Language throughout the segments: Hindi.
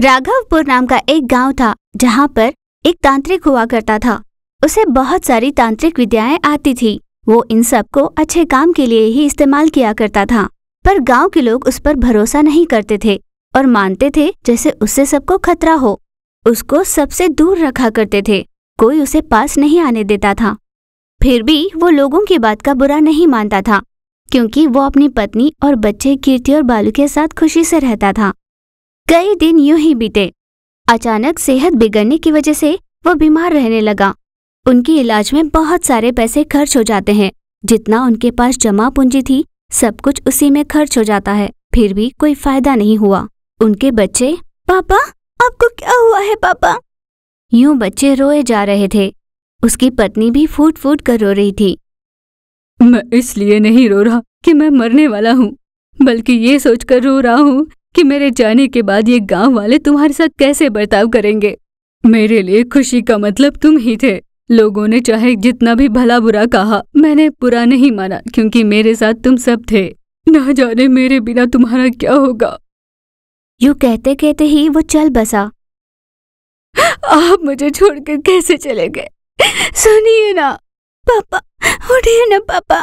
राघवपुर नाम का एक गांव था जहाँ पर एक तांत्रिक हुआ करता था उसे बहुत सारी तांत्रिक विद्याएं आती थी वो इन सबको अच्छे काम के लिए ही इस्तेमाल किया करता था पर गांव के लोग उस पर भरोसा नहीं करते थे और मानते थे जैसे उससे सबको खतरा हो उसको सबसे दूर रखा करते थे कोई उसे पास नहीं आने देता था फिर भी वो लोगों की बात का बुरा नहीं मानता था क्योंकि वो अपनी पत्नी और बच्चे कीर्ति और बालू के साथ खुशी से रहता था कई दिन यूं ही बीते अचानक सेहत बिगड़ने की वजह से वो बीमार रहने लगा उनके इलाज में बहुत सारे पैसे खर्च हो जाते हैं जितना उनके पास जमा पूंजी थी सब कुछ उसी में खर्च हो जाता है फिर भी कोई फायदा नहीं हुआ उनके बच्चे पापा आपको क्या हुआ है पापा यूं बच्चे रोए जा रहे थे उसकी पत्नी भी फूट फूट कर रो रही थी मैं इसलिए नहीं रो रहा कि मैं मरने वाला हूँ बल्कि ये सोचकर रो रहा हूँ कि मेरे जाने के बाद ये गांव वाले तुम्हारे साथ कैसे बर्ताव करेंगे मेरे लिए खुशी का मतलब तुम ही थे लोगों ने चाहे जितना भी भला बुरा कहा मैंने बुरा नहीं माना क्योंकि मेरे साथ तुम सब थे ना जाने मेरे बिना तुम्हारा क्या होगा यू कहते कहते ही वो चल बसा आप मुझे छोड़कर कैसे चले गए सुनिए ना पापा उठिए ना पापा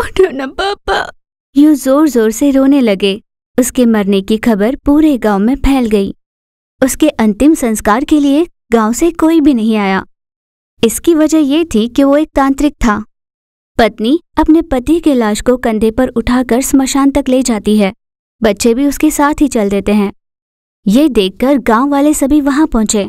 उठो ना पापा यू जोर जोर से रोने लगे उसके मरने की खबर पूरे गांव में फैल गई उसके अंतिम संस्कार के लिए गांव से कोई भी नहीं आया इसकी वजह ये थी कि वो एक तांत्रिक था पत्नी अपने पति के लाश को कंधे पर उठाकर स्मशान तक ले जाती है बच्चे भी उसके साथ ही चल देते हैं ये देखकर गांव वाले सभी वहां पहुंचे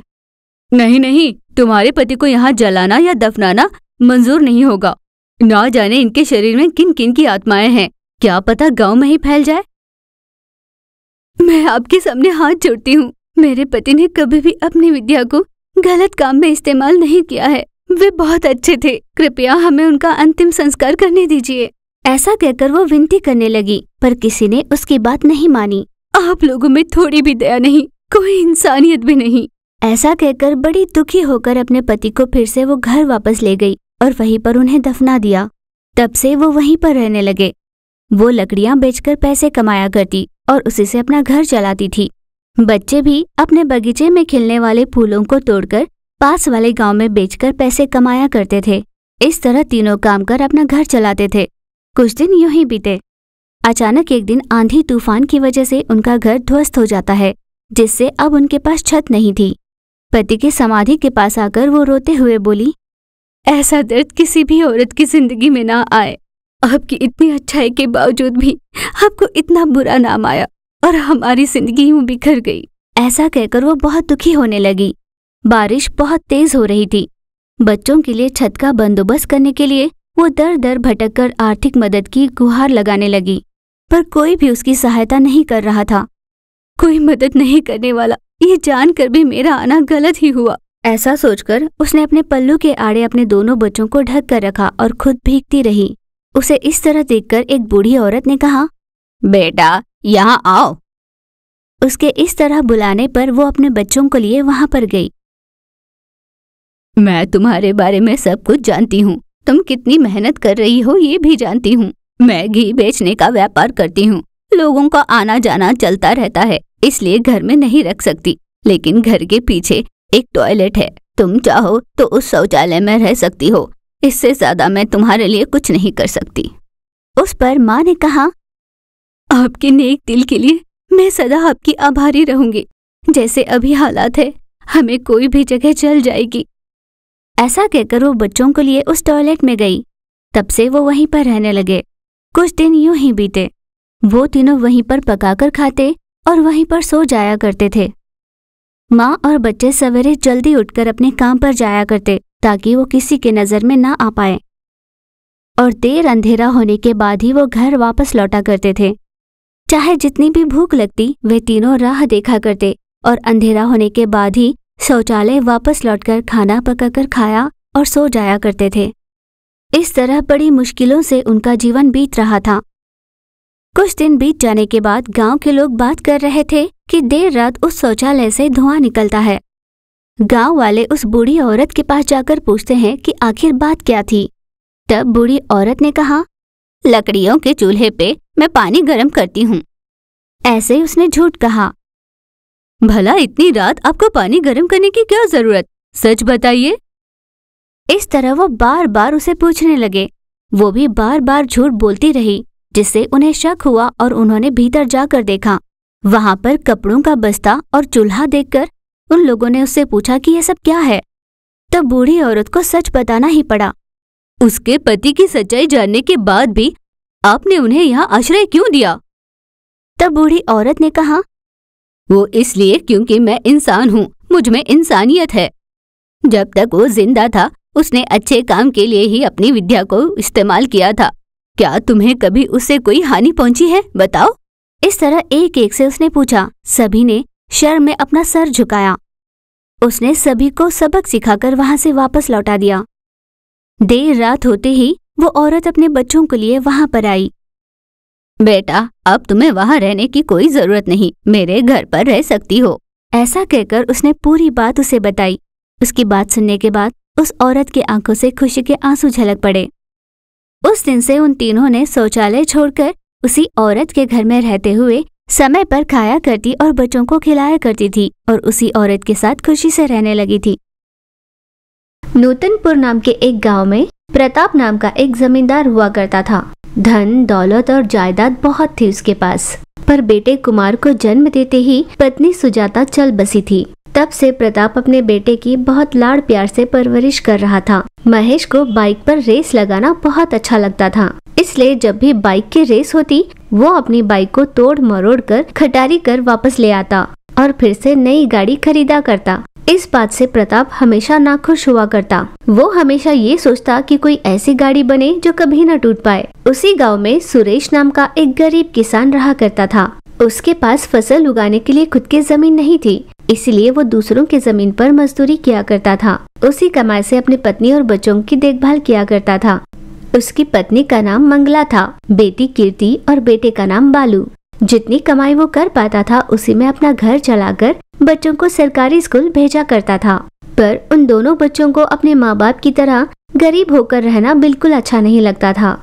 नहीं नहीं तुम्हारे पति को यहाँ जलाना या दफनाना मंजूर नहीं होगा ना जाने इनके शरीर में किन किन की आत्माएं हैं क्या पता गांव में ही फैल जाए मैं आपके सामने हाथ जोड़ती हूँ मेरे पति ने कभी भी अपनी विद्या को गलत काम में इस्तेमाल नहीं किया है वे बहुत अच्छे थे कृपया हमें उनका अंतिम संस्कार करने दीजिए ऐसा कहकर वो विनती करने लगी पर किसी ने उसकी बात नहीं मानी आप लोगों में थोड़ी भी दया नहीं कोई इंसानियत भी नहीं ऐसा कहकर बड़ी दुखी होकर अपने पति को फिर से वो घर वापस ले गई और वहीं पर उन्हें दफना दिया तब से वो वहीं पर रहने लगे वो लकड़ियां बेचकर पैसे कमाया करती और उसी से अपना घर चलाती थी बच्चे भी अपने बगीचे में खिलने वाले फूलों को तोड़कर पास वाले गांव में बेचकर पैसे कमाया करते थे इस तरह तीनों काम कर अपना घर चलाते थे कुछ दिन यूं ही बीते अचानक एक दिन आंधी तूफान की वजह से उनका घर ध्वस्त हो जाता है जिससे अब उनके पास छत नहीं थी पति की समाधि के पास आकर वो रोते हुए बोली ऐसा दर्द किसी भी औरत की जिंदगी में ना आए आपकी इतनी अच्छाई के बावजूद भी आपको इतना बुरा नाम आया और हमारी जिंदगी यूं बिखर गई ऐसा कहकर वो बहुत दुखी होने लगी बारिश बहुत तेज हो रही थी बच्चों के लिए छत का बंदोबस्त करने के लिए वो दर दर भटक कर आर्थिक मदद की गुहार लगाने लगी पर कोई भी उसकी सहायता नहीं कर रहा था कोई मदद नहीं करने वाला ये जानकर भी मेरा आना गलत ही हुआ ऐसा सोचकर उसने अपने पल्लू के आड़े अपने दोनों बच्चों को ढक कर रखा और खुद भीगती रही उसे इस तरह देखकर एक बूढ़ी औरत ने कहा बेटा यहाँ आओ उसके इस तरह बुलाने पर वो अपने बच्चों को लिए वहां पर गई मैं तुम्हारे बारे में सब कुछ जानती हूँ तुम कितनी मेहनत कर रही हो ये भी जानती हूँ मैं घी बेचने का व्यापार करती हूँ लोगों का आना जाना चलता रहता है इसलिए घर में नहीं रख सकती लेकिन घर के पीछे एक टॉयलेट है तुम चाहो तो उस शौचालय में रह सकती हो इससे ज्यादा मैं तुम्हारे लिए कुछ नहीं कर सकती उस पर माँ ने कहा आपके नेक दिल के लिए मैं सदा आपकी आभारी रहूंगी जैसे अभी हालात है हमें कोई भी जगह चल जाएगी ऐसा कहकर वो बच्चों के लिए उस टॉयलेट में गई तब से वो वहीं पर रहने लगे कुछ दिन यूं ही बीते वो तीनों वहीं पर पकाकर खाते और वहीं पर सो जाया करते थे माँ और बच्चे सवेरे जल्दी उठकर अपने काम पर जाया करते ताकि वो किसी के नज़र में ना आ पाए और देर अंधेरा होने के बाद ही वो घर वापस लौटा करते थे चाहे जितनी भी भूख लगती वे तीनों राह देखा करते और अंधेरा होने के बाद ही शौचालय वापस लौटकर खाना पकाकर खाया और सो जाया करते थे इस तरह बड़ी मुश्किलों से उनका जीवन बीत रहा था कुछ दिन बीत जाने के बाद गांव के लोग बात कर रहे थे कि देर रात उस शौचालय से धुआं निकलता है गांव वाले उस बूढ़ी औरत के पास जाकर पूछते हैं कि आखिर बात क्या थी तब बूढ़ी औरत ने कहा लकड़ियों के चूल्हे पे मैं पानी गर्म करती हूँ ऐसे उसने झूठ कहा भला इतनी रात आपको पानी गर्म करने की क्या जरूरत सच बताइए इस तरह वो बार बार उसे पूछने लगे वो भी बार बार झूठ बोलती रही जिससे उन्हें शक हुआ और उन्होंने भीतर जाकर देखा वहां पर कपड़ों का बस्ता और चूल्हा देखकर उन लोगों ने उससे पूछा कि यह सब क्या है तब बूढ़ी औरत को सच बताना ही पड़ा उसके पति की सच्चाई जानने के बाद भी आपने उन्हें यहाँ आश्रय क्यों दिया तब बूढ़ी औरत ने कहा वो इसलिए क्योंकि मैं इंसान हूँ मुझ में इंसानियत है जब तक वो जिंदा था उसने अच्छे काम के लिए ही अपनी विद्या को इस्तेमाल किया था क्या तुम्हें कभी उससे कोई हानि पहुंची है बताओ इस तरह एक एक से उसने पूछा सभी ने शर्म में अपना सर झुकाया उसने सभी को सबक सिखाकर वहां से वापस लौटा दिया देर रात होते ही वो औरत अपने बच्चों के लिए वहां पर आई बेटा अब तुम्हें वहां रहने की कोई जरूरत नहीं मेरे घर पर रह सकती हो ऐसा कहकर उसने पूरी बात उसे बताई उसकी बात सुनने के बाद उस औरत की आंखों से खुशी के आंसू झलक पड़े उस दिन से उन तीनों ने शौचालय छोड़कर उसी औरत के घर में रहते हुए समय पर खाया करती और बच्चों को खिलाया करती थी और उसी औरत के साथ खुशी से रहने लगी थी नूतनपुर नाम के एक गांव में प्रताप नाम का एक जमींदार हुआ करता था धन दौलत और जायदाद बहुत थी उसके पास पर बेटे कुमार को जन्म देते ही पत्नी सुजाता चल बसी थी तब से प्रताप अपने बेटे की बहुत लाड़ प्यार से परवरिश कर रहा था महेश को बाइक पर रेस लगाना बहुत अच्छा लगता था इसलिए जब भी बाइक की रेस होती वो अपनी बाइक को तोड़ मरोड़ कर खटारी कर वापस ले आता और फिर से नई गाड़ी खरीदा करता इस बात से प्रताप हमेशा ना खुश हुआ करता वो हमेशा ये सोचता कि कोई ऐसी गाड़ी बने जो कभी न टूट पाए उसी गांव में सुरेश नाम का एक गरीब किसान रहा करता था उसके पास फसल उगाने के लिए खुद की जमीन नहीं थी इसलिए वो दूसरों की जमीन पर मजदूरी किया करता था उसी कमाई से अपनी पत्नी और बच्चों की देखभाल किया करता था उसकी पत्नी का नाम मंगला था बेटी कीर्ति और बेटे का नाम बालू जितनी कमाई वो कर पाता था उसी में अपना घर चलाकर बच्चों को सरकारी स्कूल भेजा करता था पर उन दोनों बच्चों को अपने माँ बाप की तरह गरीब होकर रहना बिल्कुल अच्छा नहीं लगता था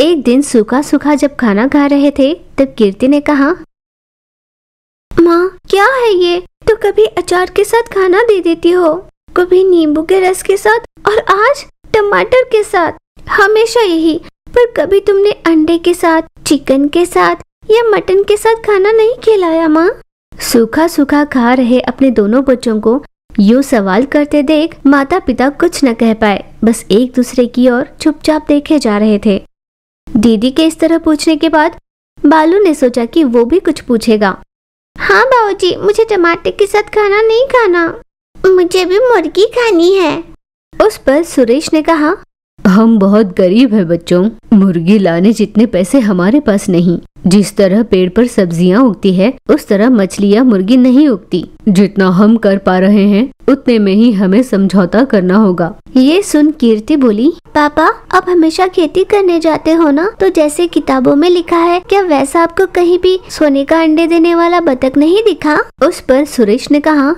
एक दिन सूखा सूखा जब खाना खा रहे थे तब कीर्ति ने कहा माँ क्या है ये तो कभी अचार के साथ खाना दे देती हो कभी नींबू के रस के साथ और आज टमाटर के साथ हमेशा यही पर कभी तुमने अंडे के साथ चिकन के साथ या मटन के साथ खाना नहीं खिलाया माँ सूखा सूखा खा रहे अपने दोनों बच्चों को यूँ सवाल करते देख माता पिता कुछ न कह पाए बस एक दूसरे की ओर चुपचाप देखे जा रहे थे दीदी के इस तरह पूछने के बाद बालू ने सोचा कि वो भी कुछ पूछेगा हाँ बाबूजी मुझे टमाटर के साथ खाना नहीं खाना मुझे भी मुर्गी खानी है उस पर सुरेश ने कहा हम बहुत गरीब है बच्चों मुर्गी लाने जितने पैसे हमारे पास नहीं जिस तरह पेड़ पर सब्जियां उगती है उस तरह मछलियां मुर्गी नहीं उगती जितना हम कर पा रहे हैं उतने में ही हमें समझौता करना होगा ये सुन कीर्ति बोली पापा आप हमेशा खेती करने जाते हो ना तो जैसे किताबों में लिखा है क्या वैसा आपको कहीं भी सोने का अंडे देने वाला बतख नहीं दिखा उस पर सुरेश ने कहा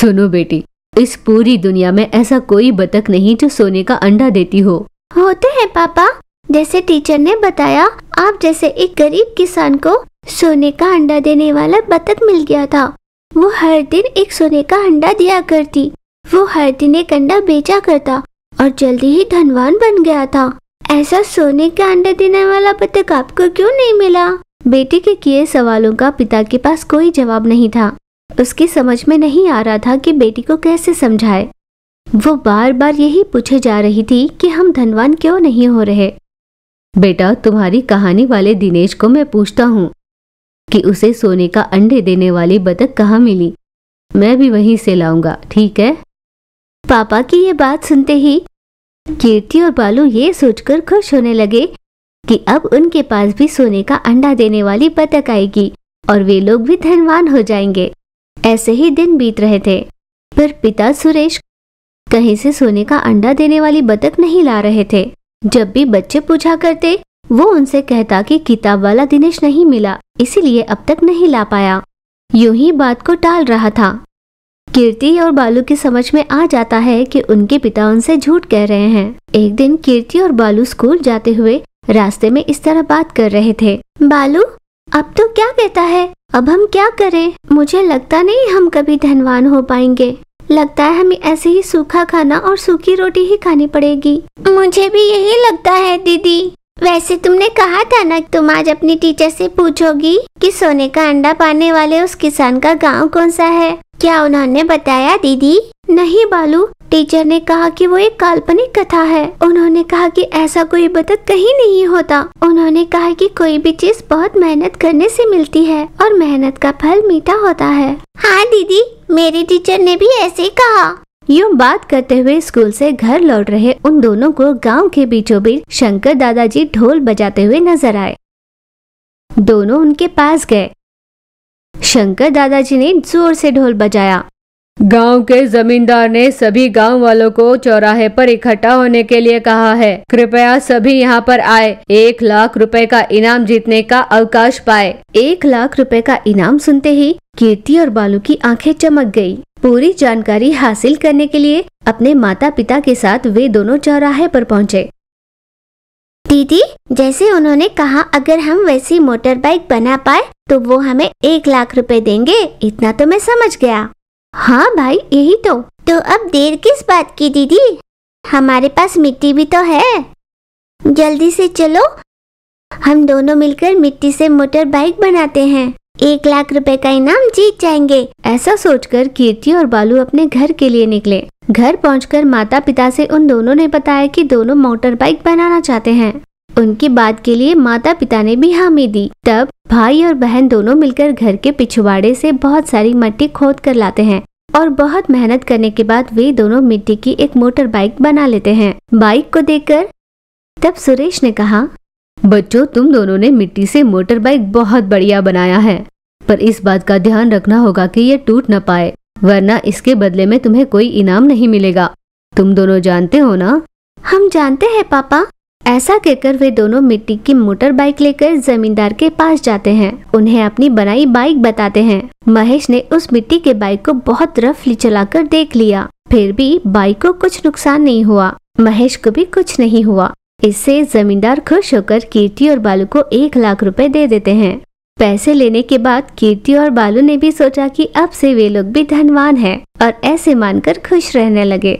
सुनो बेटी इस पूरी दुनिया में ऐसा कोई बतख नहीं जो सोने का अंडा देती हो होते हैं पापा जैसे टीचर ने बताया आप जैसे एक गरीब किसान को सोने का अंडा देने वाला बतख मिल गया था वो हर दिन एक सोने का अंडा दिया करती वो हर दिन एक अंडा बेचा करता और जल्दी ही धनवान बन गया था ऐसा सोने का अंडा देने वाला बतख आपको क्यों नहीं मिला बेटे के किए सवालों का पिता के पास कोई जवाब नहीं था उसकी समझ में नहीं आ रहा था कि बेटी को कैसे समझाए वो बार बार यही पूछे जा रही थी कि हम धनवान क्यों नहीं हो रहे बेटा तुम्हारी कहानी वाले दिनेश को मैं पूछता हूँ कि उसे सोने का अंडे देने वाली बतख कहाँ मिली मैं भी वहीं से लाऊंगा ठीक है पापा की ये बात सुनते ही कीर्ति और बालू ये सोचकर खुश होने लगे कि अब उनके पास भी सोने का अंडा देने वाली बतख आएगी और वे लोग भी धनवान हो जाएंगे ऐसे ही दिन बीत रहे थे पर पिता सुरेश कहीं से सोने का अंडा देने वाली बतख नहीं ला रहे थे जब भी बच्चे पूछा करते वो उनसे कहता कि किताब वाला दिनेश नहीं मिला इसीलिए अब तक नहीं ला पाया यूं ही बात को टाल रहा था कीर्ति और बालू की समझ में आ जाता है कि उनके पिता उनसे झूठ कह रहे हैं एक दिन कीर्ति और बालू स्कूल जाते हुए रास्ते में इस तरह बात कर रहे थे बालू अब तो क्या कहता है अब हम क्या करें मुझे लगता नहीं हम कभी धनवान हो पाएंगे लगता है हमें ऐसे ही सूखा खाना और सूखी रोटी ही खानी पड़ेगी मुझे भी यही लगता है दीदी वैसे तुमने कहा था ना तुम आज अपनी टीचर से पूछोगी कि सोने का अंडा पाने वाले उस किसान का गांव कौन सा है क्या उन्होंने बताया दीदी नहीं बालू टीचर ने कहा कि वो एक काल्पनिक कथा है उन्होंने कहा कि ऐसा कोई बदत कहीं नहीं होता उन्होंने कहा कि कोई भी चीज बहुत मेहनत करने से मिलती है और मेहनत का फल मीठा होता है हाँ दीदी मेरे टीचर ने भी ऐसे कहा यूँ बात करते हुए स्कूल से घर लौट रहे उन दोनों को गांव के बीचों बीच शंकर दादाजी ढोल बजाते हुए नजर आए दोनों उनके पास गए शंकर दादाजी ने जोर से ढोल बजाया गांव के जमींदार ने सभी गांव वालों को चौराहे पर इकट्ठा होने के लिए कहा है कृपया सभी यहां पर आए एक लाख रुपए का इनाम जीतने का अवकाश पाए एक लाख रुपए का इनाम सुनते ही कीर्ति और बालू की आंखें चमक गई पूरी जानकारी हासिल करने के लिए अपने माता पिता के साथ वे दोनों चौराहे पर पहुंचे दीदी जैसे उन्होंने कहा अगर हम वैसी मोटर बाइक बना पाए तो वो हमें एक लाख रुपए देंगे इतना तो मैं समझ गया हाँ भाई यही तो तो अब देर किस बात की दीदी हमारे पास मिट्टी भी तो है जल्दी से चलो हम दोनों मिलकर मिट्टी से मोटर बाइक बनाते हैं एक लाख रुपए का इनाम जीत जाएंगे ऐसा सोचकर कीर्ति और बालू अपने घर के लिए निकले घर पहुंचकर माता पिता से उन दोनों ने बताया कि दोनों मोटर बाइक बनाना चाहते हैं उनकी बात के लिए माता पिता ने भी हामी दी तब भाई और बहन दोनों मिलकर घर के पिछवाड़े से बहुत सारी मिट्टी खोद कर लाते हैं और बहुत मेहनत करने के बाद वे दोनों मिट्टी की एक मोटर बाइक बना लेते हैं बाइक को देखकर तब सुरेश ने कहा बच्चों तुम दोनों ने मिट्टी से मोटर बाइक बहुत बढ़िया बनाया है पर इस बात का ध्यान रखना होगा कि यह टूट न पाए वरना इसके बदले में तुम्हें कोई इनाम नहीं मिलेगा तुम दोनों जानते हो ना हम जानते हैं पापा ऐसा कहकर वे दोनों मिट्टी की मोटर बाइक लेकर जमींदार के पास जाते हैं उन्हें अपनी बनाई बाइक बताते हैं महेश ने उस मिट्टी के बाइक को बहुत रफली चलाकर देख लिया फिर भी बाइक को कुछ नुकसान नहीं हुआ महेश को भी कुछ नहीं हुआ इससे जमींदार खुश होकर कीर्ति और बालू को एक लाख रुपए दे देते हैं पैसे लेने के बाद कीर्ति और बालू ने भी सोचा कि अब से वे लोग भी धनवान हैं और ऐसे मानकर खुश रहने लगे